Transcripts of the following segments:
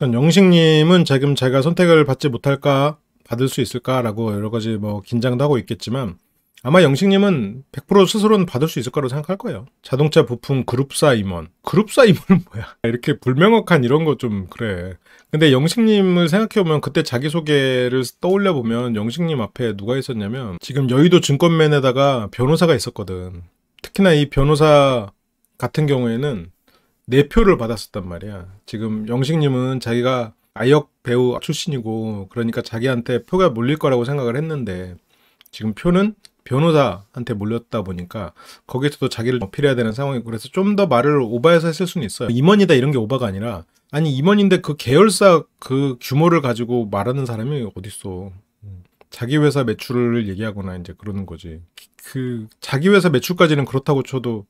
영식님은 지금 제가 선택을 받지 못할까 받을 수 있을까라고 여러 가지 뭐 긴장도 하고 있겠지만 아마 영식님은 100% 스스로는 받을 수 있을 거라고 생각할 거예요. 자동차 부품 그룹사 임원. 그룹사 임원은 뭐야? 이렇게 불명확한 이런 거 좀 그래. 근데 영식님을 생각해보면 그때 자기소개를 떠올려보면 영식님 앞에 누가 있었냐면 지금 여의도 증권맨에다가 변호사가 있었거든. 특히나 이 변호사 같은 경우에는 네 표를 받았었단 말이야. 지금 영식님은 자기가 아역 배우 출신이고 그러니까 자기한테 표가 몰릴 거라고 생각을 했는데 지금 표는 변호사한테 몰렸다 보니까 거기에서도 자기를 어필해야 되는 상황이고 그래서 좀 더 말을 오바해서 했을 수는 있어요. 임원이다 이런 게 오바가 아니라 아니 임원인데 그 계열사 그 규모를 가지고 말하는 사람이 어딨어. 자기 회사 매출을 얘기하거나 이제 그러는 거지. 그 자기 회사 매출까지는 그렇다고 쳐도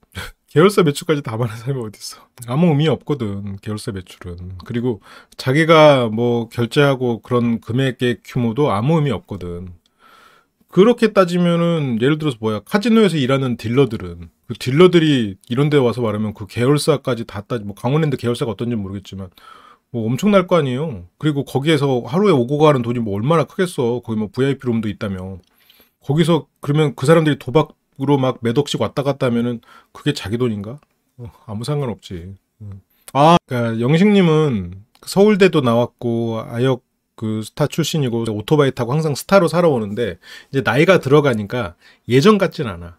계열사 매출까지 다 말하는 사람이 어딨어. 아무 의미 없거든, 계열사 매출은. 그리고 자기가 뭐 결제하고 그런 금액의 규모도 아무 의미 없거든. 그렇게 따지면은 예를 들어서 뭐야 카지노에서 일하는 딜러들은 그 딜러들이 이런 데 와서 말하면 그 계열사까지 다 따지 뭐 강원랜드 계열사가 어떤지 모르겠지만 뭐 엄청날 거 아니에요 그리고 거기에서 하루에 오고 가는 돈이 뭐 얼마나 크겠어 거기 뭐 VIP 룸도 있다며 거기서 그러면 그 사람들이 도박 으로 막몇 억씩 왔다 갔다 하면은 그게 자기 돈인가? 어, 아무 상관없지. 음. 아, 그러니까 영식님은 그 서울대도 나왔고 아역 그 스타 출신이고 오토바이 타고 항상 스타로 살아오는데 이제 나이가 들어가니까 예전 같진 않아.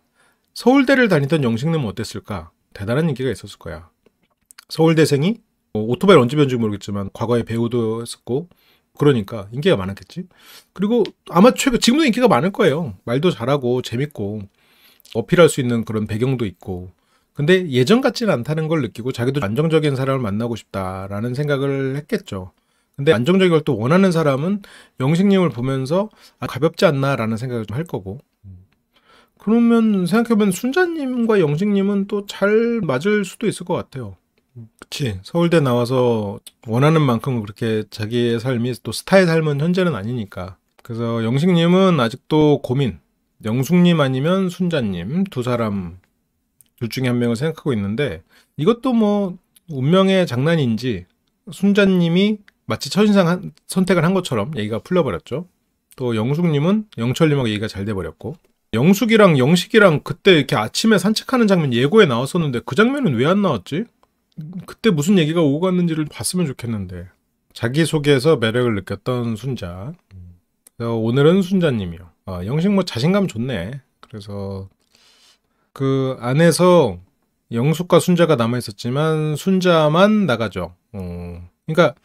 서울대를 다니던 영식님은 어땠을까? 대단한 인기가 있었을 거야. 서울대생이 뭐 오토바이를 언제 배운지 모르겠지만 과거에 배우도 했었고 그러니까 인기가 많았겠지. 그리고 아마 최근 지금도 인기가 많을 거예요. 말도 잘하고 재밌고 어필할 수 있는 그런 배경도 있고 근데 예전 같지는 않다는 걸 느끼고 자기도 안정적인 사람을 만나고 싶다라는 생각을 했겠죠. 근데 안정적인 걸 또 원하는 사람은 영식님을 보면서 아, 가볍지 않나라는 생각을 좀 할 거고 그러면 생각해보면 순자님과 영식님은 또 잘 맞을 수도 있을 것 같아요. 그치. 서울대 나와서 원하는 만큼 그렇게 자기의 삶이 또 스타의 삶은 현재는 아니니까. 그래서 영식님은 아직도 고민, 영숙님 아니면 순자님 두 사람 둘 중에 한 명을 생각하고 있는데 이것도 뭐 운명의 장난인지 순자님이 마치 첫인상 선택을 한 것처럼 얘기가 풀려버렸죠. 또 영숙님은 영철님하고 얘기가 잘 돼버렸고 영숙이랑 영식이랑 그때 이렇게 아침에 산책하는 장면 예고에 나왔었는데 그 장면은 왜 안 나왔지? 그때 무슨 얘기가 오고 갔는지를 봤으면 좋겠는데 자기소개에서 매력을 느꼈던 순자 음. 오늘은 순자님이요. 아, 영식 뭐 자신감 좋네. 그래서 그 안에서 영숙과 순자가 남아 있었지만 순자만 나가죠. 어, 그러니까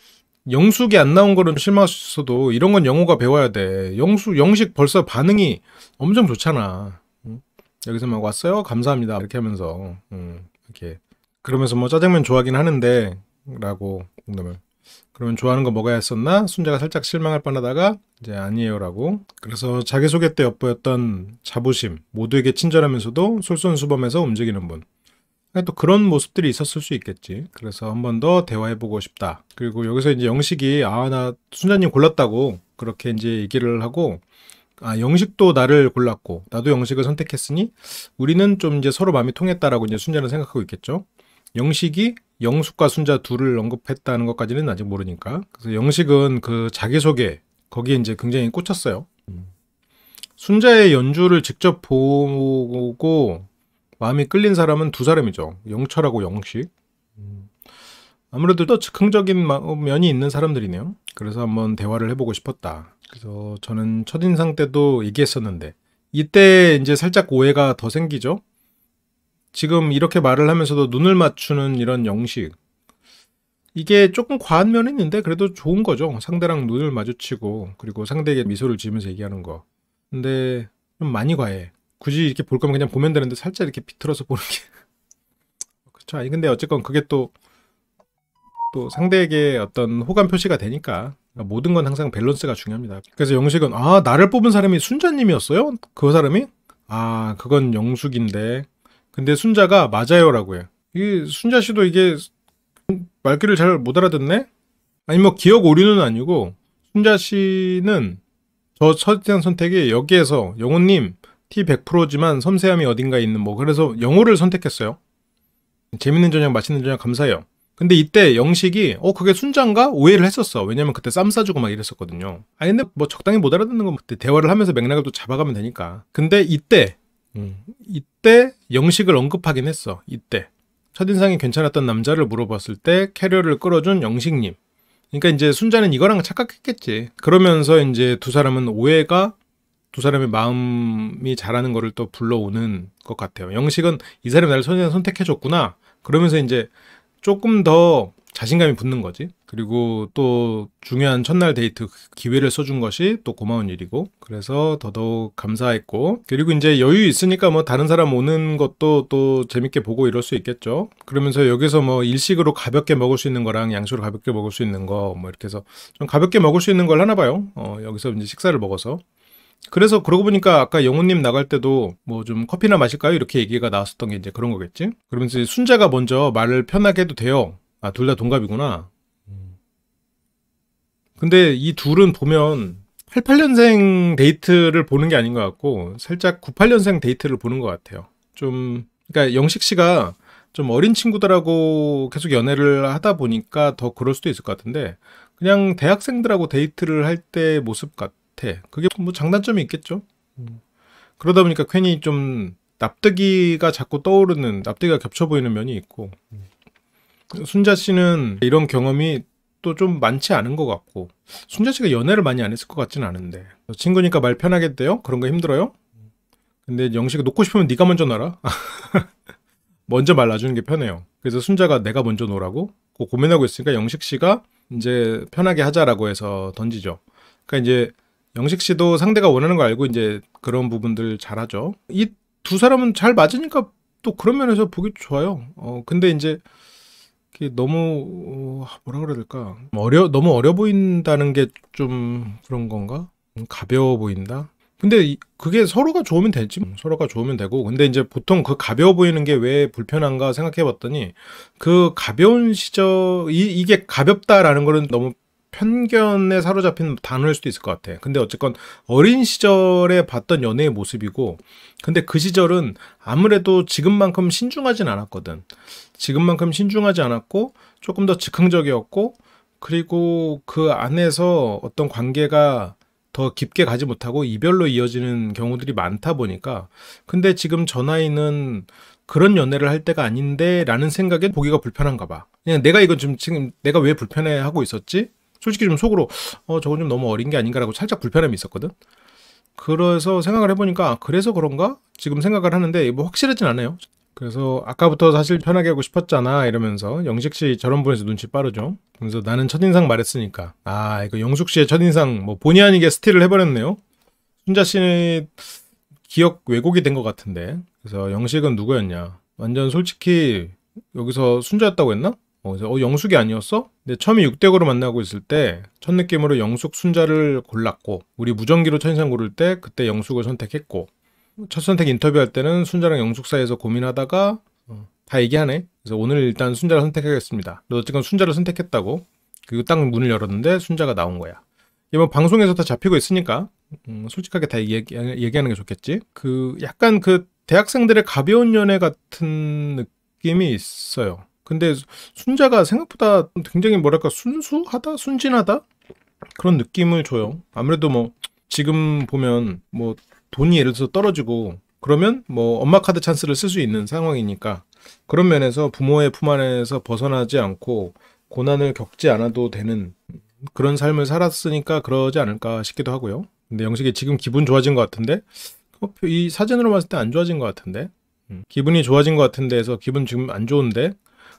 영숙이 안 나온 거는 실망했어도 이런 건 영호가 배워야 돼. 영숙 영식 벌써 반응이 엄청 좋잖아. 여기서 막 왔어요. 감사합니다. 이렇게 하면서 응, 이렇게 그러면서 뭐 짜장면 좋아하긴 하는데라고 농담을 그러면 좋아하는 거 뭐가 했었나? 순자가 살짝 실망할 뻔하다가 이제 아니에요라고. 그래서 자기소개 때 엿보였던 자부심, 모두에게 친절하면서도 솔선수범해서 움직이는 분. 또 그런 모습들이 있었을 수 있겠지. 그래서 한 번 더 대화해보고 싶다. 그리고 여기서 이제 영식이 아 나 순자님 골랐다고 그렇게 이제 얘기를 하고 아 영식도 나를 골랐고 나도 영식을 선택했으니 우리는 좀 이제 서로 마음이 통했다라고 이제 순자는 생각하고 있겠죠. 영식이 영숙과 순자 둘을 언급했다는 것까지는 아직 모르니까. 그래서 영식은 그 자기소개 거기에 이제 굉장히 꽂혔어요. 음. 순자의 연주를 직접 보고 마음이 끌린 사람은 두 사람이죠. 영철하고 영식. 음. 아무래도 또 즉흥적인 어, 면이 있는 사람들이네요. 그래서 한번 대화를 해보고 싶었다. 그래서 저는 첫인상 때도 얘기했었는데 이때 이제 살짝 오해가 더 생기죠. 지금 이렇게 말을 하면서도 눈을 맞추는 이런 영식. 이게 조금 과한 면이 있는데 그래도 좋은 거죠. 상대랑 눈을 마주치고 그리고 상대에게 미소를 지으면서 얘기하는 거. 근데 좀 많이 과해. 굳이 이렇게 볼 거면 그냥 보면 되는데 살짝 이렇게 비틀어서 보는 게. 그렇죠. 아니 근데 어쨌건 그게 또 또 상대에게 어떤 호감 표시가 되니까 모든 건 항상 밸런스가 중요합니다. 그래서 영식은 아 나를 뽑은 사람이 순자님이었어요? 그 사람이? 아 그건 영숙인데 근데 순자가 맞아요라고 해. 이 순자 씨도 이게 말귀를 잘 못 알아듣네? 아니 뭐 기억 오류는 아니고 순자 씨는 저 첫째 선택이 여기에서 영호님 t 100%지만 섬세함이 어딘가 있는 뭐 그래서 영어를 선택했어요. 재밌는 저녁 맛있는 저녁 감사해요. 근데 이때 영식이 어 그게 순장인가 오해를 했었어. 왜냐면 그때 쌈 싸주고 막 이랬었거든요. 아 근데 뭐 적당히 못 알아듣는 건 뭐 그때 대화를 하면서 맥락을 또 잡아가면 되니까. 근데 이때 음. 이때 영식을 언급하긴 했어. 이때 첫인상이 괜찮았던 남자를 물어봤을 때 캐리어를 끌어준 영식님. 그러니까 이제 순자는 이거랑 착각했겠지. 그러면서 이제 두 사람은 오해가 두 사람의 마음이 잘하는 거를 또 불러오는 것 같아요. 영식은 이 사람이 나를 선택해줬구나. 그러면서 이제 조금 더 자신감이 붙는 거지. 그리고 또 중요한 첫날 데이트 그 기회를 써준 것이 또 고마운 일이고 그래서 더더욱 감사했고 그리고 이제 여유 있으니까 뭐 다른 사람 오는 것도 또 재밌게 보고 이럴 수 있겠죠. 그러면서 여기서 뭐 일식으로 가볍게 먹을 수 있는 거랑 양식으로 가볍게 먹을 수 있는 거 뭐 이렇게 해서 좀 가볍게 먹을 수 있는 걸 하나 봐요. 어, 여기서 이제 식사를 먹어서 그래서 그러고 보니까 아까 영호님 나갈 때도 뭐 좀 커피나 마실까요? 이렇게 얘기가 나왔었던 게 이제 그런 거겠지. 그러면서 순자가 먼저 말을 편하게 해도 돼요. 아, 둘 다 동갑이구나. 근데 이 둘은 보면 88년생 데이트를 보는 게 아닌 것 같고 살짝 98년생 데이트를 보는 것 같아요. 좀 그러니까 영식 씨가 좀 어린 친구들하고 계속 연애를 하다 보니까 더 그럴 수도 있을 것 같은데 그냥 대학생들하고 데이트를 할 때 모습 같아. 그게 뭐 장단점이 있겠죠. 그러다 보니까 괜히 좀 납득이가 자꾸 떠오르는 납득이가 겹쳐 보이는 면이 있고 음. 순자 씨는 이런 경험이 또 좀 많지 않은 것 같고 순자 씨가 연애를 많이 안 했을 것 같지는 않은데 친구니까 말 편하게 돼요? 그런 거 힘들어요? 근데 영식이 놓고 싶으면 네가 먼저 놔라 먼저 말라주는게 편해요 그래서 순자가 내가 먼저 놓으라고 고민하고 있으니까 영식 씨가 이제 편하게 하자라고 해서 던지죠 그러니까 이제 영식 씨도 상대가 원하는 거 알고 이제 그런 부분들 잘하죠 이 두 사람은 잘 맞으니까 또 그런 면에서 보기 좋아요 어 근데 이제 그게 너무 어, 뭐라 그래야 될까 어려 너무 어려 보인다는 게 좀 그런 건가 가벼워 보인다 근데 그게 서로가 좋으면 되지 뭐, 서로가 좋으면 되고 근데 이제 보통 그 가벼워 보이는 게 왜 불편한가 생각해 봤더니 그 가벼운 시절 이, 이게 가볍다라는 거는 너무 편견에 사로잡힌 단어일 수도 있을 것 같아. 근데 어쨌건 어린 시절에 봤던 연애의 모습이고, 근데 그 시절은 아무래도 지금만큼 신중하진 않았거든. 지금만큼 신중하지 않았고, 조금 더 즉흥적이었고, 그리고 그 안에서 어떤 관계가 더 깊게 가지 못하고 이별로 이어지는 경우들이 많다 보니까 근데 지금 전 나이는 그런 연애를 할 때가 아닌데라는 생각에 보기가 불편한가 봐. 그냥 내가 이건 지금 지금 내가 왜 불편해 하고 있었지? 솔직히 좀 속으로 어 저건 좀 너무 어린 게 아닌가라고 살짝 불편함이 있었거든. 그래서 생각을 해보니까 아, 그래서 그런가 지금 생각을 하는데 뭐 확실하진 않아요. 그래서 아까부터 사실 편하게 하고 싶었잖아 이러면서 영식 씨 저런 분에서 눈치 빠르죠. 그래서 나는 첫인상 말했으니까 아 이거 영숙 씨의 첫인상 뭐 본의 아니게 스틸을 해버렸네요. 순자 씨는 기억 왜곡이 된 것 같은데 그래서 영식은 누구였냐 완전 솔직히 여기서 순자였다고 했나? 어, 어, 영숙이 아니었어? 근데 처음에 육대고로 만나고 있을 때 첫 느낌으로 영숙 순자를 골랐고 우리 무전기로 천상 고를 때 그때 영숙을 선택했고 첫 선택 인터뷰할 때는 순자랑 영숙 사이에서 고민하다가 어, 다 얘기하네. 그래서 오늘 일단 순자를 선택하겠습니다. 너 어쨌건 순자를 선택했다고. 그리고 딱 문을 열었는데 순자가 나온 거야. 이번 뭐 방송에서 다 잡히고 있으니까 음, 솔직하게 다 얘기, 얘기하는 게 좋겠지. 그 약간 그 대학생들의 가벼운 연애 같은 느낌이 있어요. 근데 순자가 생각보다 굉장히 뭐랄까 순수하다, 순진하다 그런 느낌을 줘요. 아무래도 뭐 지금 보면 뭐 돈이 예를 들어서 떨어지고 그러면 뭐 엄마 카드 찬스를 쓸 수 있는 상황이니까 그런 면에서 부모의 품 안에서 벗어나지 않고 고난을 겪지 않아도 되는 그런 삶을 살았으니까 그러지 않을까 싶기도 하고요. 근데 영식이 지금 기분 좋아진 것 같은데 어, 이 사진으로 봤을 때 안 좋아진 것 같은데 음, 기분이 좋아진 것같은데해서 기분 지금 안 좋은데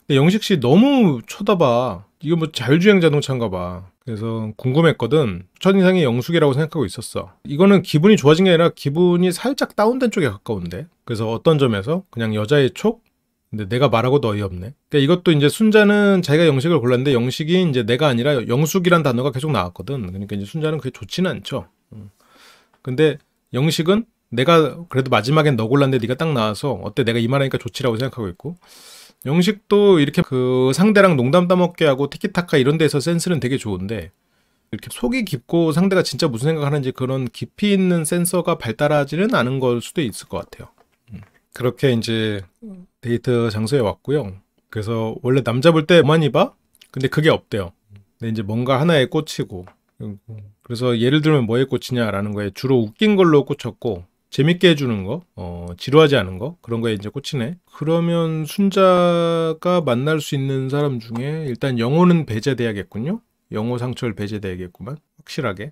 근데 영식 씨 너무 쳐다봐. 이거 뭐 자율주행 자동차인가 봐. 그래서 궁금했거든. 첫인상이 영숙이라고 생각하고 있었어. 이거는 기분이 좋아진 게 아니라 기분이 살짝 다운된 쪽에 가까운데. 그래서 어떤 점에서 그냥 여자의 촉? 근데 내가 말하고도 어이없네. 그러니까 이것도 이제 순자는 자기가 영식을 골랐는데 영식이 이제 내가 아니라 영숙이란 단어가 계속 나왔거든. 그러니까 이제 순자는 그게 좋진 않죠. 음. 근데 영식은 내가 그래도 마지막엔 너 골랐는데 네가 딱 나와서 어때 내가 이 말하니까 좋지라고 생각하고 있고 영식도 이렇게 그 상대랑 농담 따먹게 하고 티키타카 이런 데서 센스는 되게 좋은데 이렇게 속이 깊고 상대가 진짜 무슨 생각하는지 그런 깊이 있는 센서가 발달하지는 않은 걸 수도 있을 것 같아요. 음. 그렇게 이제 데이트 장소에 왔고요. 그래서 원래 남자 볼 때 많이 봐? 근데 그게 없대요. 근데 이제 뭔가 하나에 꽂히고 그래서 예를 들면 뭐에 꽂히냐라는 거에 주로 웃긴 걸로 꽂혔고 재밌게 해주는 거, 어, 지루하지 않은 거, 그런 거에 이제 꽂히네. 그러면 순자가 만날 수 있는 사람 중에 일단 영어는 배제돼야겠군요. 영어 상처를 배제돼야겠구만. 확실하게.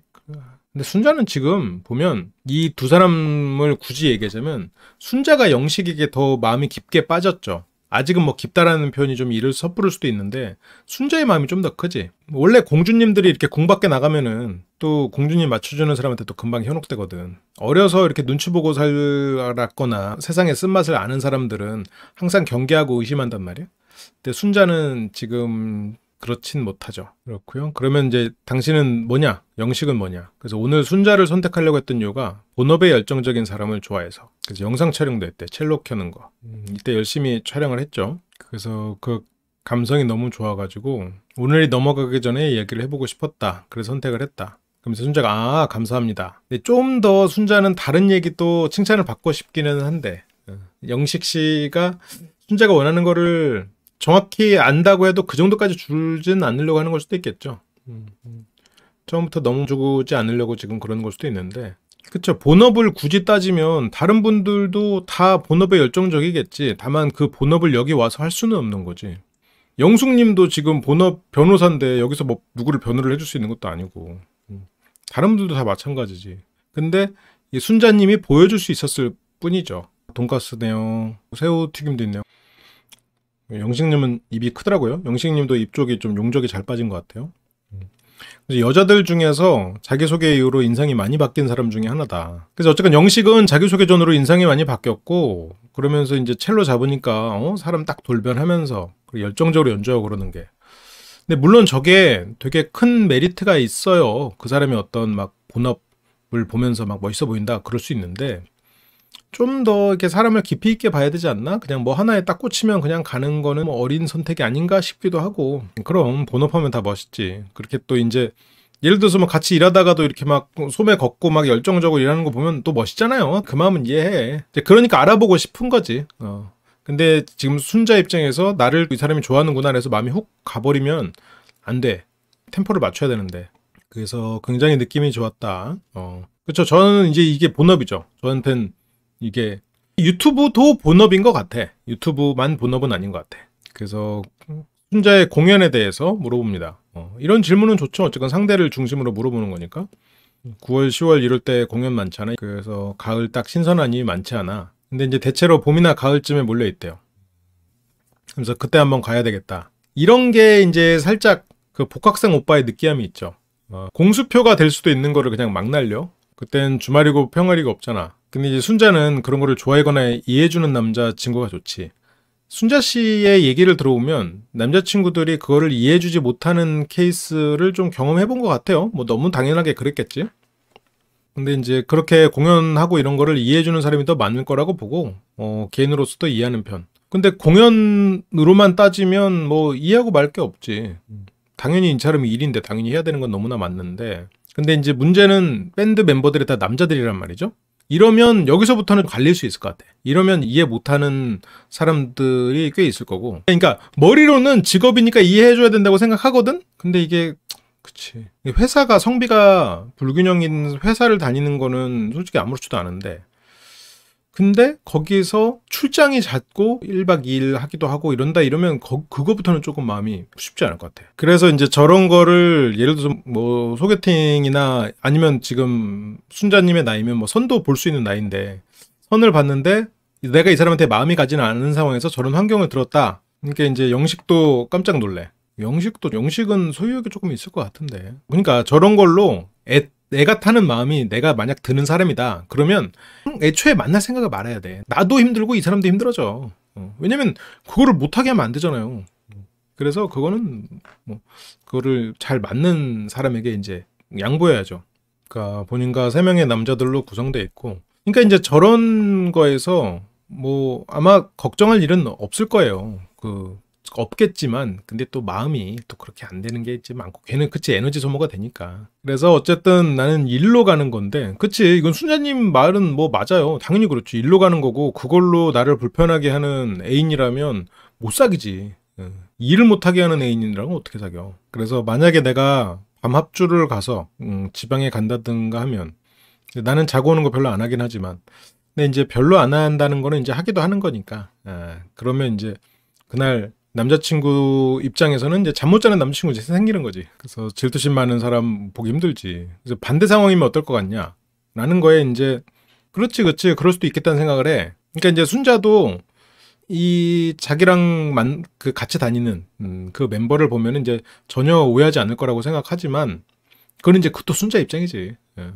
근데 순자는 지금 보면 이 두 사람을 굳이 얘기하자면 순자가 영식에게 더 마음이 깊게 빠졌죠. 아직은 뭐 깊다라는 표현이 좀 이를 섣부를 수도 있는데 순자의 마음이 좀 더 크지. 원래 공주님들이 이렇게 궁 밖에 나가면은 또 공주님 맞춰주는 사람한테 또 금방 현혹되거든. 어려서 이렇게 눈치 보고 살았거나 세상의 쓴맛을 아는 사람들은 항상 경계하고 의심한단 말이야. 근데 순자는 지금 그렇진 못하죠. 그렇고요. 그러면 이제 당신은 뭐냐? 영식은 뭐냐? 그래서 오늘 순자를 선택하려고 했던 이유가 본업에 열정적인 사람을 좋아해서 그래서 영상 촬영도 했대. 첼로 켜는 거. 음, 이때 열심히 촬영을 했죠. 그래서 그 감성이 너무 좋아가지고 오늘이 넘어가기 전에 얘기를 해보고 싶었다. 그래서 선택을 했다. 그러면서 순자가 아 감사합니다. 좀 더 순자는 다른 얘기 도 칭찬을 받고 싶기는 한데 어, 영식 씨가 순자가 원하는 거를 정확히 안다고 해도 그 정도까지 줄진 않으려고 하는 걸 수도 있겠죠. 음, 음. 처음부터 너무 주지 않으려고 지금 그러는 걸 수도 있는데 그쵸 본업을 굳이 따지면 다른 분들도 다 본업에 열정적이겠지 다만 그 본업을 여기 와서 할 수는 없는 거지 영숙님도 지금 본업 변호사인데 여기서 뭐 누구를 변호를 해줄 수 있는 것도 아니고 음. 다른 분들도 다 마찬가지지 근데 이 순자님이 보여줄 수 있었을 뿐이죠 돈가스 네요 새우 튀김도 있네요 뭐 영식님은 입이 크더라고요. 영식님도 입 쪽이 좀 용적이 잘 빠진 것 같아요. 여자들 중에서 자기소개 이후로 인상이 많이 바뀐 사람 중에 하나다. 그래서 어쨌든 영식은 자기소개 전으로 인상이 많이 바뀌었고, 그러면서 이제 첼로 잡으니까, 어? 사람 딱 돌변하면서, 열정적으로 연주하고 그러는 게. 근데 물론 저게 되게 큰 메리트가 있어요. 그사람이 어떤 막 본업을 보면서 막 멋있어 보인다. 그럴 수 있는데, 좀더 이렇게 사람을 깊이 있게 봐야 되지 않나? 그냥 뭐 하나에 딱 꽂히면 그냥 가는 거는 뭐 어린 선택이 아닌가 싶기도 하고 그럼 본업하면 다 멋있지. 그렇게 또 이제 예를 들어서 뭐 같이 일하다가도 이렇게 막 소매 걷고 막 열정적으로 일하는 거 보면 또 멋있잖아요. 그 마음은 이해해. 그러니까 알아보고 싶은 거지. 어. 근데 지금 순자 입장에서 나를 이 사람이 좋아하는구나 해서 마음이 훅 가버리면 안 돼. 템포를 맞춰야 되는데. 그래서 굉장히 느낌이 좋았다. 어. 그렇죠. 저는 이제 이게 본업이죠. 저한텐 이게 유튜브도 본업인 것 같아. 유튜브만 본업은 아닌 것 같아. 그래서 순자의 공연에 대해서 물어봅니다. 어, 이런 질문은 좋죠. 어쨌건 상대를 중심으로 물어보는 거니까. 9월, 10월 이럴 때 공연 많잖아. 요 그래서 가을 딱 신선한 일이 많지 않아. 근데 이제 대체로 봄이나 가을쯤에 몰려 있대요. 그래서 그때 한번 가야 되겠다. 이런 게 이제 살짝 그 복학생 오빠의 느끼함이 있죠. 어, 공수표가 될 수도 있는 거를 그냥 막 날려. 그땐 주말이고 평일이고 없잖아. 근데 이제 순자는 그런 거를 좋아하거나 이해해주는 남자친구가 좋지. 순자 씨의 얘기를 들어보면 남자친구들이 그거를 이해해주지 못하는 케이스를 좀 경험해본 것 같아요. 뭐 너무 당연하게 그랬겠지. 근데 이제 그렇게 공연하고 이런 거를 이해해주는 사람이 더 많을 거라고 보고, 어, 개인으로서도 이해하는 편. 근데 공연으로만 따지면 뭐 이해하고 말 게 없지. 당연히 인차름이 일인데 당연히 해야 되는 건 너무나 맞는데 근데 이제 문제는 밴드 멤버들이 다 남자들이란 말이죠. 이러면 여기서부터는 갈릴 수 있을 것 같아. 이러면 이해 못하는 사람들이 꽤 있을 거고. 그러니까 머리로는 직업이니까 이해해줘야 된다고 생각하거든? 근데 이게, 그치. 회사가 성비가 불균형인 회사를 다니는 거는 솔직히 아무렇지도 않은데 근데 거기에서 출장이 잦고 1박 2일 하기도 하고 이런다 이러면 거, 그거부터는 조금 마음이 쉽지 않을 것 같아요. 그래서 이제 저런 거를 예를 들어서 뭐 소개팅이나 아니면 지금 순자님의 나이면 뭐 선도 볼 수 있는 나이인데 선을 봤는데 내가 이 사람한테 마음이 가지는 않은 상황에서 저런 환경을 들었다. 그러니까 이제 영식도 깜짝 놀래. 영식도 영식은 소유욕이 조금 있을 것 같은데. 그러니까 저런 걸로 애 내가 타는 마음이 내가 만약 드는 사람이다 그러면 애초에 만날 생각을 말아야 돼 나도 힘들고 이 사람도 힘들어져 어, 왜냐면 그거를 못하게 하면 안 되잖아요 그래서 그거는 뭐 그거를 잘 맞는 사람에게 이제 양보해야죠 그러니까 본인과 세 명의 남자들로 구성되어 있고 그러니까 이제 저런 거에서 뭐 아마 걱정할 일은 없을 거예요 그 없겠지만 근데 또 마음이 또 그렇게 안 되는 게 이제 많고 걔는 그치 에너지 소모가 되니까 그래서 어쨌든 나는 일로 가는 건데 그치 이건 순자님 말은 뭐 맞아요 당연히 그렇지 일로 가는 거고 그걸로 나를 불편하게 하는 애인이라면 못 사귀지 예. 일을 못하게 하는 애인이라면 어떻게 사겨 그래서 만약에 내가 밤 합주를 가서 음, 지방에 간다든가 하면 나는 자고 오는 거 별로 안 하긴 하지만 근데 이제 별로 안 한다는 거는 이제 하기도 하는 거니까 아, 그러면 이제 그날 남자친구 입장에서는 이제 잠 못 자는 남자친구 이제 생기는 거지. 그래서 질투심 많은 사람 보기 힘들지. 그래서 반대 상황이면 어떨 것 같냐? 라는 거에 이제 그렇지, 그렇지, 그럴 수도 있겠다는 생각을 해. 그러니까 이제 순자도 이 자기랑 만, 그 같이 다니는 음, 그 멤버를 보면 이제 전혀 오해하지 않을 거라고 생각하지만 그건 이제 그것도 순자 입장이지. 예.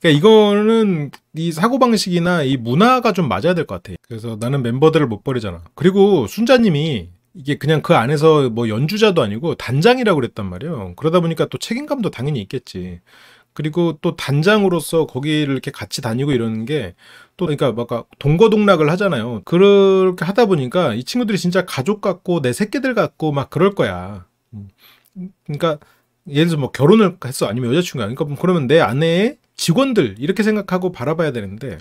그러니까 이거는 이 사고방식이나 이 문화가 좀 맞아야 될 것 같아. 그래서 나는 멤버들을 못 버리잖아. 그리고 순자님이 이게 그냥 그 안에서 뭐 연주자도 아니고 단장이라고 그랬단 말이에요. 그러다 보니까 또 책임감도 당연히 있겠지. 그리고 또 단장으로서 거기를 이렇게 같이 다니고 이러는 게 또 그러니까 막 동거동락을 하잖아요. 그렇게 하다 보니까 이 친구들이 진짜 가족 같고 내 새끼들 같고 막 그럴 거야. 음. 그러니까 예를 들어 뭐 결혼을 했어 아니면 여자친구야. 그러니까 그러면 내 아내의 직원들 이렇게 생각하고 바라봐야 되는데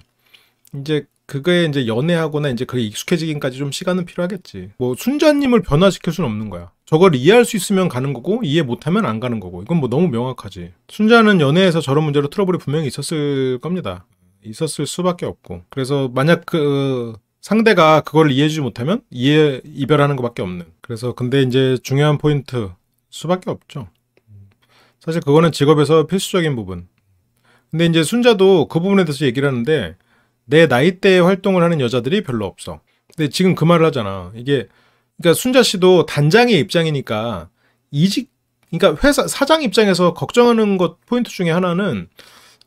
이제 그게 이제 연애하거나 이제 그게 익숙해지기까지 좀 시간은 필요하겠지. 뭐 순자님을 변화시킬 수는 없는 거야. 저걸 이해할 수 있으면 가는 거고 이해 못하면 안 가는 거고 이건 뭐 너무 명확하지. 순자는 연애에서 저런 문제로 트러블이 분명히 있었을 겁니다. 있었을 수밖에 없고 그래서 만약 그 상대가 그걸 이해해주지 못하면 이해 이별하는 것밖에 없는. 그래서 근데 이제 중요한 포인트 수밖에 없죠. 사실 그거는 직업에서 필수적인 부분. 근데 이제 순자도 그 부분에 대해서 얘기를 하는데 내 나이대에 활동을 하는 여자들이 별로 없어. 근데 지금 그 말을 하잖아. 이게 그러니까 순자 씨도 단장의 입장이니까 이직 그러니까 회사 사장 입장에서 걱정하는 것 포인트 중에 하나는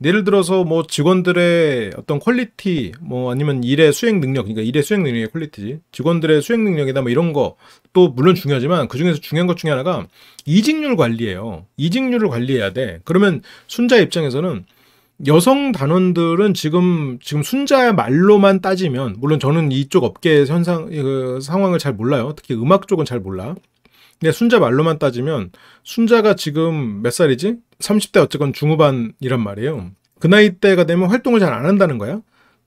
예를 들어서 뭐 직원들의 어떤 퀄리티 뭐 아니면 일의 수행 능력 그러니까 일의 수행 능력의 퀄리티 직원들의 수행 능력이다 뭐 이런 거 또 물론 중요하지만 그중에서 중요한 것 중에 하나가 이직률 관리예요 이직률을 관리해야 돼 그러면 순자 입장에서는 여성 단원들은 지금 지금 순자 말로만 따지면 물론 저는 이쪽 업계의 현상 그 상황을 잘 몰라요. 특히 음악 쪽은 잘 몰라. 근데 순자 말로만 따지면 순자가 지금 몇 살이지? 30대 어쨌건 중후반이란 말이에요. 그 나이 때가 되면 활동을 잘 안 한다는 거야.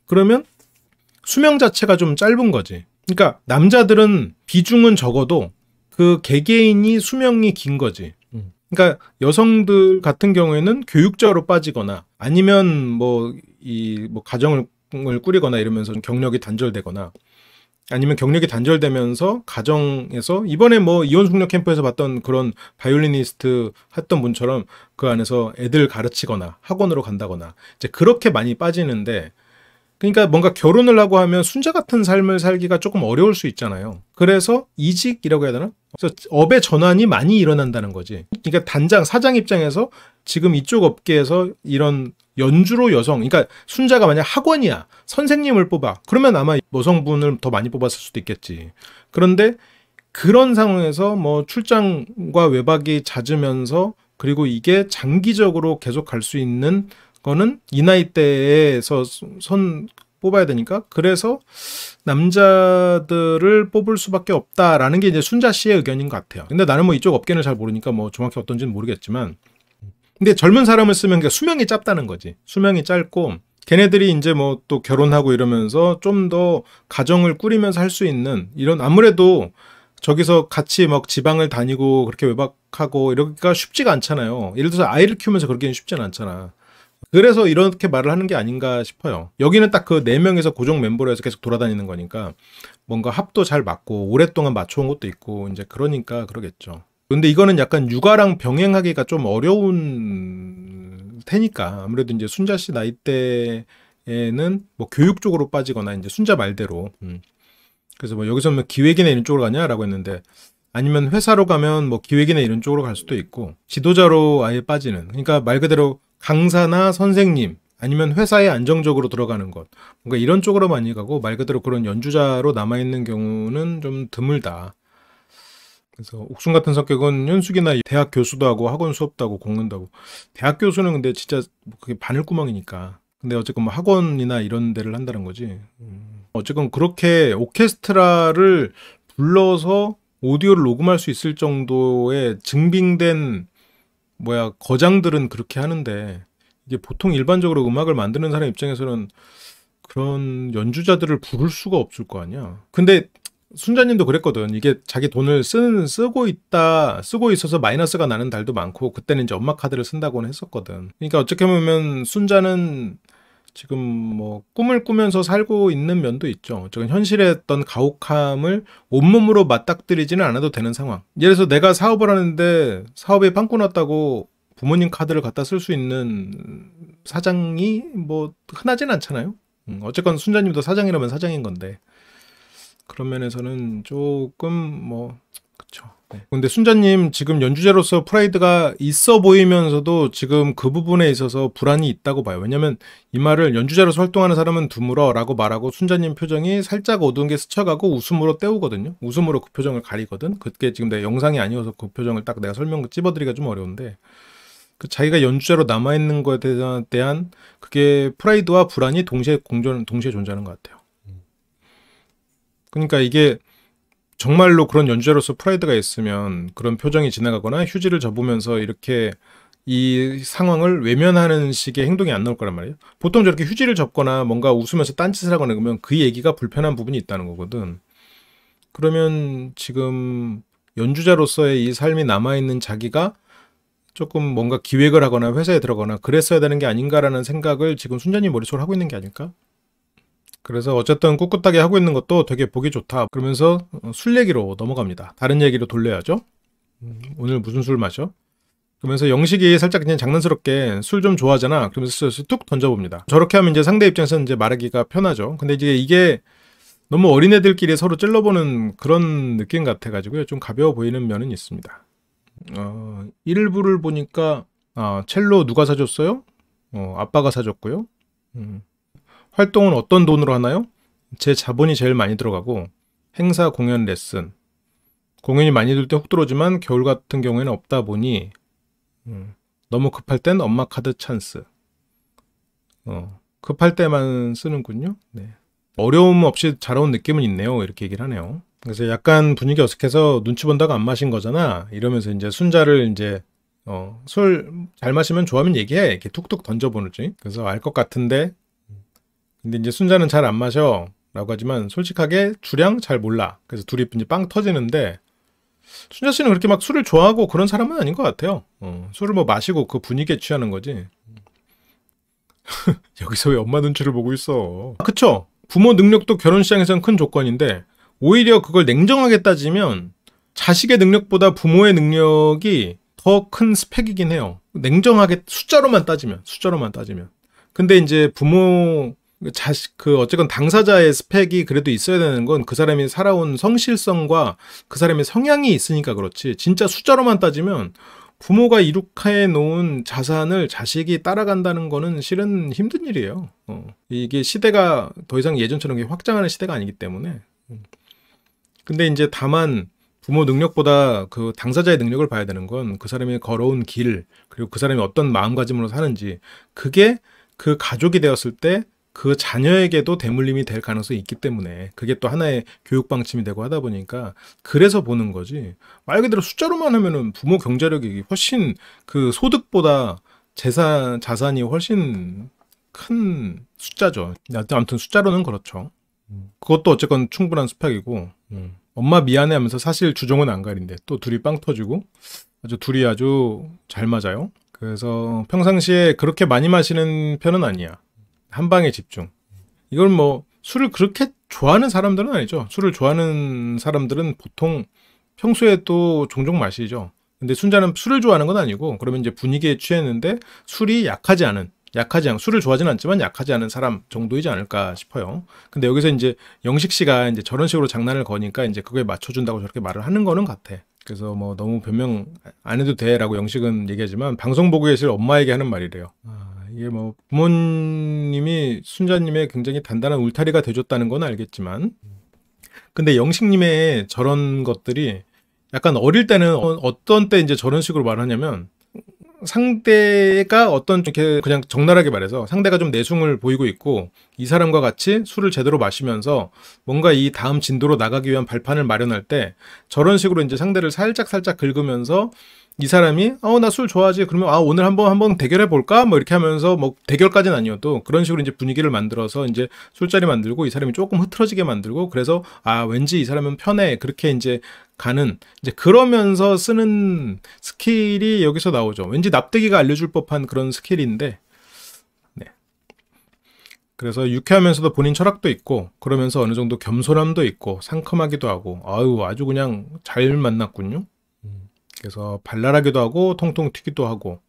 그러면 수명 자체가 좀 짧은 거지. 그러니까 남자들은 비중은 적어도 그 개개인이 수명이 긴 거지. 그러니까 여성들 같은 경우에는 교육자로 빠지거나 아니면 뭐 이뭐 뭐 가정을 꾸리거나 이러면서 경력이 단절되거나 아니면 경력이 단절되면서 가정에서 이번에 뭐 이혼 숙녀 캠프에서 봤던 그런 바이올리니스트 했던 분처럼 그 안에서 애들 가르치거나 학원으로 간다거나 이제 그렇게 많이 빠지는데 그러니까 뭔가 결혼을 하고 하면 순자 같은 삶을 살기가 조금 어려울 수 있잖아요. 그래서 이직이라고 해야 되나? 그래서 업의 전환이 많이 일어난다는 거지. 그러니까 단장 사장 입장에서 지금 이쪽 업계에서 이런 연주로 여성, 그러니까 순자가 만약 학원이야, 선생님을 뽑아, 그러면 아마 여성분을 더 많이 뽑았을 수도 있겠지. 그런데 그런 상황에서 뭐 출장과 외박이 잦으면서 그리고 이게 장기적으로 계속 갈 수 있는 거는 이 나이대에서 선 뽑아야 되니까 그래서 남자들을 뽑을 수밖에 없다라는 게 이제 순자 씨의 의견인 것 같아요. 근데 나는 뭐 이쪽 업계는 잘 모르니까 뭐 정확히 어떤지는 모르겠지만 근데 젊은 사람을 쓰면 그러니까 수명이 짧다는 거지. 수명이 짧고 걔네들이 이제 뭐 또 결혼하고 이러면서 좀 더 가정을 꾸리면서 할 수 있는 이런 아무래도 저기서 같이 막 지방을 다니고 그렇게 외박하고 이러기가 쉽지가 않잖아요. 예를 들어서 아이를 키우면서 그러기는 쉽지는 않잖아. 그래서 이렇게 말을 하는 게 아닌가 싶어요. 여기는 딱 그 네명에서 고정 멤버로 해서 계속 돌아다니는 거니까 뭔가 합도 잘 맞고 오랫동안 맞춰온 것도 있고 이제 그러니까 그러겠죠. 근데 이거는 약간 육아랑 병행하기가 좀 어려운 테니까 아무래도 이제 순자 씨 나이 때에는 뭐 교육 쪽으로 빠지거나 이제 순자 말대로 음. 그래서 뭐 여기서 뭐 기획이나 이런 쪽으로 가냐라고 했는데 아니면 회사로 가면 뭐 기획이나 이런 쪽으로 갈 수도 있고 지도자로 아예 빠지는 그러니까 말 그대로 강사나 선생님 아니면 회사에 안정적으로 들어가는 것 뭔가 이런 쪽으로 많이 가고 말 그대로 그런 연주자로 남아있는 경우는 좀 드물다 그래서 옥순 같은 성격은 현숙이나 대학 교수도 하고 학원 수업도 하고 공연도 하고 대학 교수는 근데 진짜 뭐 그게 바늘구멍이니까 근데 어쨌건 뭐 학원이나 이런 데를 한다는 거지 음. 어쨌건 그렇게 오케스트라를 불러서 오디오를 녹음할 수 있을 정도의 증빙된 뭐야 거장들은 그렇게 하는데 이게 보통 일반적으로 음악을 만드는 사람 입장에서는 그런 연주자들을 부를 수가 없을 거 아니야. 근데 순자님도 그랬거든. 이게 자기 돈을 쓰는 쓰고 있다 쓰고 있어서 마이너스가 나는 달도 많고 그때는 이제 엄마 카드를 쓴다고는 했었거든. 그러니까 어떻게 보면 순자는 지금 뭐 꿈을 꾸면서 살고 있는 면도 있죠. 어쨌 현실의 어떤 가혹함을 온몸으로 맞닥뜨리지는 않아도 되는 상황. 예를 들어서 내가 사업을 하는데 사업이 빵꾸 났다고 부모님 카드를 갖다 쓸 수 있는 사장이 뭐 흔하진 않잖아요. 음, 어쨌건 순자님도 사장이라면 사장인 건데 그런 면에서는 조금 뭐 그렇죠. 네. 근데 순자님 지금 연주자로서 프라이드가 있어 보이면서도 지금 그 부분에 있어서 불안이 있다고 봐요. 왜냐면 이 말을 연주자로서 활동하는 사람은 드물어라고 말하고 순자님 표정이 살짝 어두운 게 스쳐가고 웃음으로 때우거든요. 웃음으로 그 표정을 가리거든. 그게 지금 내 영상이 아니어서 그 표정을 딱 내가 설명 찝어드리기가 좀 어려운데 그 자기가 연주자로 남아 있는 것에 대한, 그게 프라이드와 불안이 동시에 공존 동시에 존재하는 것 같아요. 음. 그러니까 이게 정말로 그런 연주자로서 프라이드가 있으면 그런 표정이 지나가거나 휴지를 접으면서 이렇게 이 상황을 외면하는 식의 행동이 안 나올 거란 말이에요. 보통 저렇게 휴지를 접거나 뭔가 웃으면서 딴짓을 하거나 그러면 그 얘기가 불편한 부분이 있다는 거거든. 그러면 지금 연주자로서의 이 삶이 남아있는 자기가 조금 뭔가 기획을 하거나 회사에 들어가거나 그랬어야 되는 게 아닌가라는 생각을 지금 순전히 머릿속으로 하고 있는 게 아닐까? 그래서 어쨌든 꿋꿋하게 하고 있는 것도 되게 보기 좋다. 그러면서 어, 술 얘기로 넘어갑니다. 다른 얘기로 돌려야죠. 음, 오늘 무슨 술 마셔? 그러면서 영식이 살짝 그냥 장난스럽게 술 좀 좋아하잖아. 그러면서 툭 던져봅니다. 저렇게 하면 이제 상대 입장에서는 이제 말하기가 편하죠. 근데 이제 이게 너무 어린애들끼리 서로 찔러보는 그런 느낌 같아가지고요. 좀 가벼워 보이는 면은 있습니다. 어, 1부를 보니까, 아, 첼로 누가 사줬어요? 어, 아빠가 사줬고요. 음. 활동은 어떤 돈으로 하나요? 제 자본이 제일 많이 들어가고 행사, 공연, 레슨. 공연이 많이 들때혹 들어오지만 겨울 같은 경우에는 없다 보니 음, 너무 급할 땐 엄마 카드 찬스. 어, 급할 때만 쓰는군요. 네. 어려움 없이 잘온 느낌은 있네요. 이렇게 얘기를 하네요. 그래서 약간 분위기 어색해서 눈치 본다고 안 마신 거잖아. 이러면서 이제 순자를 이제 어, 술 잘 마시면 좋아하면 얘기해. 이렇게 툭툭 던져보는지. 그래서 알 것 같은데 근데 이제 순자는 잘 안 마셔. 라고 하지만 솔직하게 주량 잘 몰라. 그래서 둘이 이제 빵 터지는데 순자 씨는 그렇게 막 술을 좋아하고 그런 사람은 아닌 것 같아요. 어, 술을 뭐 마시고 그 분위기에 취하는 거지. 여기서 왜 엄마 눈치를 보고 있어? 그쵸? 부모 능력도 결혼 시장에서는큰 조건인데 오히려 그걸 냉정하게 따지면 자식의 능력보다 부모의 능력이 더 큰 스펙이긴 해요. 냉정하게 숫자로만 따지면 숫자로만 따지면. 근데 이제 부모 그러니까 자식 그 어쨌건 당사자의 스펙이 그래도 있어야 되는 건 그 사람이 살아온 성실성과 그 사람의 성향이 있으니까 그렇지 진짜 숫자로만 따지면 부모가 이룩해 놓은 자산을 자식이 따라간다는 거는 실은 힘든 일이에요. 어. 이게 시대가 더 이상 예전처럼 확장하는 시대가 아니기 때문에. 음. 근데 이제 다만 부모 능력보다 그 당사자의 능력을 봐야 되는 건 그 사람이 걸어온 길 그리고 그 사람이 어떤 마음가짐으로 사는지 그게 그 가족이 되었을 때그 자녀에게도 대물림이 될 가능성이 있기 때문에 그게 또 하나의 교육 방침이 되고 하다 보니까 그래서 보는 거지 말 그대로 숫자로만 하면은 부모 경제력이 훨씬 그 소득보다 재산 자산이 훨씬 큰 숫자죠. 아무튼 숫자로는 그렇죠. 음. 그것도 어쨌건 충분한 수탁이고 음. 엄마 미안해 하면서 사실 주종은 안 가린데 또 둘이 빵 터지고 아주 둘이 아주 잘 맞아요. 그래서 평상시에 그렇게 많이 마시는 편은 아니야. 한 방에 집중. 이걸 뭐 술을 그렇게 좋아하는 사람들은 아니죠. 술을 좋아하는 사람들은 보통 평소에 또 종종 마시죠. 근데 순자는 술을 좋아하는 건 아니고 그러면 이제 분위기에 취했는데 술이 약하지 않은 약하지 않 술을 좋아하지는 않지만 약하지 않은 사람 정도이지 않을까 싶어요. 근데 여기서 이제 영식 씨가 이제 저런 식으로 장난을 거니까 이제 그거에 맞춰준다고 저렇게 말을 하는 거는 같아. 그래서 뭐 너무 변명 안 해도 돼라고 영식은 얘기하지만 방송 보고 계실 엄마에게 하는 말이래요. 아. 이게 뭐 부모님이 순자님의 굉장히 단단한 울타리가 되줬다는건 알겠지만 근데 영식님의 저런 것들이 약간 어릴 때는 어, 어떤 때 이제 저런 식으로 말하냐면 상대가 어떤 이렇게 그냥 적나라하게 말해서 상대가 좀 내숭을 보이고 있고 이 사람과 같이 술을 제대로 마시면서 뭔가 이 다음 진도로 나가기 위한 발판을 마련할 때 저런 식으로 이제 상대를 살짝 살짝 긁으면서 이 사람이 어 나 술 좋아하지 그러면 아 오늘 한번 한번 대결해 볼까 뭐 이렇게 하면서 뭐 대결까지는 아니어도 그런 식으로 이제 분위기를 만들어서 이제 술자리 만들고 이 사람이 조금 흐트러지게 만들고 그래서 아 왠지 이 사람은 편해 그렇게 이제 가는 이제 그러면서 쓰는 스킬이 여기서 나오죠. 왠지 납득이가 알려줄 법한 그런 스킬인데 네. 그래서 유쾌하면서도 본인 철학도 있고 그러면서 어느 정도 겸손함도 있고 상큼하기도 하고 아유 아주 그냥 잘 만났군요. 그래서 발랄하기도 하고 통통 튀기도 하고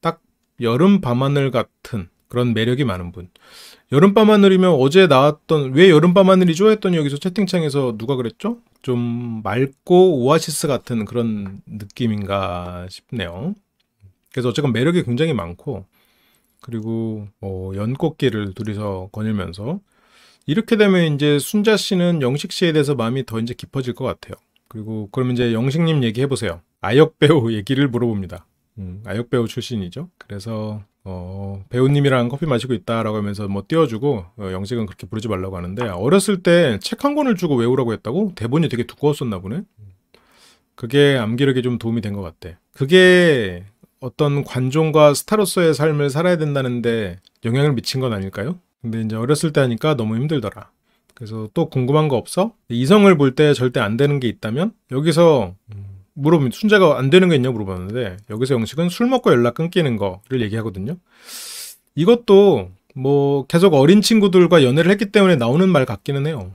딱 여름 밤하늘 같은 그런 매력이 많은 분. 여름 밤하늘이면 어제 나왔던 왜 여름 밤하늘이죠 했던 여기서 채팅창에서 누가 그랬죠? 좀 맑고 오아시스 같은 그런 느낌인가 싶네요. 그래서 어쨌건 매력이 굉장히 많고 그리고 뭐 연꽃길을 둘이서 거닐면서 이렇게 되면 이제 순자 씨는 영식 씨에 대해서 마음이 더 이제 깊어질 것 같아요. 그리고 그러면 이제 영식님 얘기해 보세요. 아역 배우 얘기를 물어봅니다. 음, 아역 배우 출신이죠. 그래서 어, 배우님이랑 커피 마시고 있다라고 하면서 뭐 띄워주고 어, 영식은 그렇게 부르지 말라고 하는데 어렸을 때 책 한 권을 주고 외우라고 했다고 대본이 되게 두꺼웠었나 보네. 그게 암기력에 좀 도움이 된 것같아 그게 어떤 관종과 스타로서의 삶을 살아야 된다는데 영향을 미친 건 아닐까요? 근데 이제 어렸을 때 하니까 너무 힘들더라. 그래서 또 궁금한 거 없어? 이성을 볼 때 절대 안 되는 게 있다면 여기서 음, 물어보면 순자가 안 되는 거 있냐고 물어봤는데 여기서 형식은술 먹고 연락 끊기는 거를 얘기하거든요. 이것도 뭐 계속 어린 친구들과 연애를 했기 때문에 나오는 말 같기는 해요.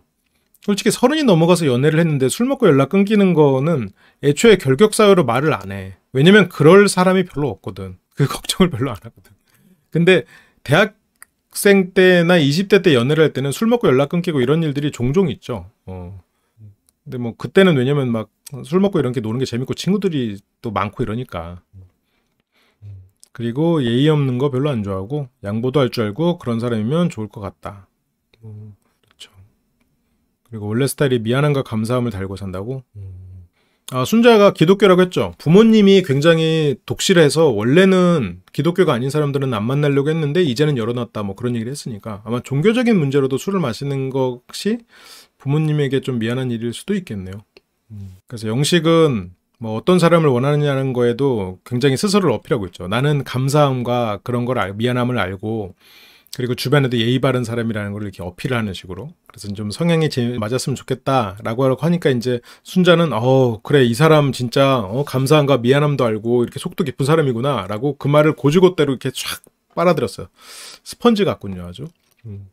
솔직히 서른이 넘어가서 연애를 했는데 술 먹고 연락 끊기는 거는 애초에 결격사유로 말을 안 해. 왜냐면 그럴 사람이 별로 없거든. 그 걱정을 별로 안 하거든. 근데 대학생 때나 20대 때 연애를 할 때는 술 먹고 연락 끊기고 이런 일들이 종종 있죠. 어. 근데 뭐 그때는 왜냐면 막 술 먹고 이런게 노는 게 재밌고 친구들이 또 많고 이러니까. 그리고 예의 없는 거 별로 안 좋아하고 양보도 할 줄 알고 그런 사람이면 좋을 것 같다. 그렇죠. 그리고 원래 스타일이 미안함과 감사함을 달고 산다고. 아 순자가 기독교라고 했죠. 부모님이 굉장히 독실해서 원래는 기독교가 아닌 사람들은 안 만나려고 했는데 이제는 열어놨다 뭐 그런 얘기를 했으니까 아마 종교적인 문제로도 술을 마시는 것이 부모님에게 좀 미안한 일일 수도 있겠네요. 그래서 영식은 뭐 어떤 사람을 원하느냐는 거에도 굉장히 스스로를 어필하고 있죠. 나는 감사함과 그런 걸 알, 미안함을 알고 그리고 주변에도 예의 바른 사람이라는 걸 이렇게 어필하는 식으로 그래서 좀 성향이 맞았으면 좋겠다라고 하니까 이제 순자는 어 그래 이 사람 진짜 어 감사함과 미안함도 알고 이렇게 속도 깊은 사람이구나라고 그 말을 고지고대로 이렇게 촥 빨아들였어요 스펀지 같군요 아주 음.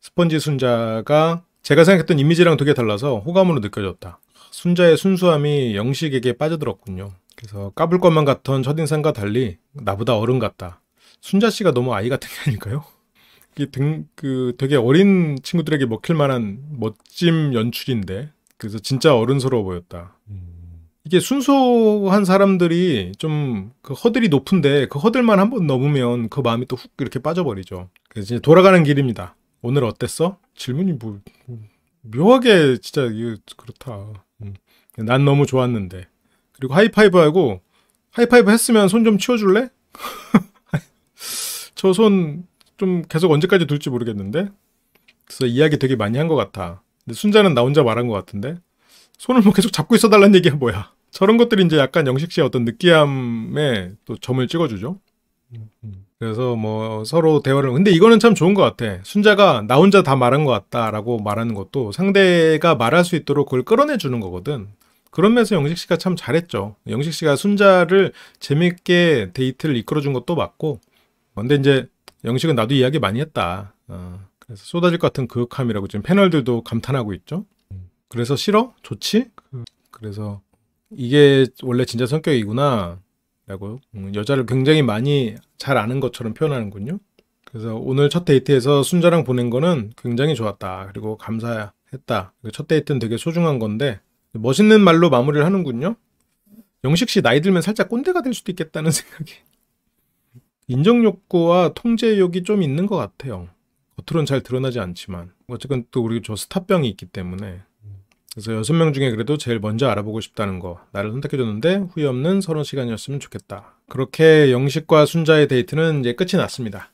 스펀지 순자가 제가 생각했던 이미지랑 되게 달라서 호감으로 느껴졌다. 순자의 순수함이 영식에게 빠져들었군요. 그래서 까불 것만 같던 첫인상과 달리 나보다 어른 같다. 순자 씨가 너무 아이 같은 게 아닐까요? 이 등, 그 되게 어린 친구들에게 먹힐 만한 멋짐 연출인데 그래서 진짜 어른스러워 보였다. 이게 순수한 사람들이 좀 그 허들이 높은데 그 허들만 한 번 넘으면 그 마음이 또 훅 이렇게 빠져버리죠. 그래서 이제 돌아가는 길입니다. 오늘 어땠어? 질문이 뭐 묘하게 진짜 이거 그렇다. 음. 난 너무 좋았는데. 그리고 하이파이브 하고 하이파이브 했으면 손 좀 치워줄래? 저 손 좀 계속 언제까지 둘지 모르겠는데. 그래서 이야기 되게 많이 한 것 같아. 근데 순자는 나 혼자 말한 것 같은데. 손을 뭐 계속 잡고 있어달라는 얘기야 뭐야. 저런 것들이 이제 약간 영식 씨의 어떤 느끼함에 또 점을 찍어주죠. 음, 음. 그래서 뭐 서로 대화를 근데 이거는 참 좋은 것 같아. 순자가 나 혼자 다 말한 것 같다라고 말하는 것도 상대가 말할 수 있도록 그걸 끌어내 주는 거거든. 그런 면에서 영식 씨가 참 잘했죠. 영식 씨가 순자를 재밌게 데이트를 이끌어 준 것도 맞고. 근데 이제 영식은 나도 이야기 많이 했다. 어, 그래서 쏟아질 것 같은 그윽함이라고 지금 패널들도 감탄하고 있죠. 그래서 싫어? 좋지? 그래서 이게 원래 진짜 성격이구나. 라고 음, 여자를 굉장히 많이 잘 아는 것처럼 표현하는군요. 그래서 오늘 첫 데이트에서 순자랑 보낸 거는 굉장히 좋았다. 그리고 감사했다. 첫 데이트는 되게 소중한 건데 멋있는 말로 마무리를 하는군요. 영식 씨 나이 들면 살짝 꼰대가 될 수도 있겠다는 생각이. 인정 욕구와 통제 욕이 좀 있는 것 같아요. 겉으론 잘 드러나지 않지만 어쨌든또 우리 저 스타병이 있기 때문에 그래서 여섯 명 중에 그래도 제일 먼저 알아보고 싶다는 거 나를 선택해줬는데 후회 없는 서른 시간이었으면 좋겠다 그렇게 영식과 순자의 데이트는 이제 끝이 났습니다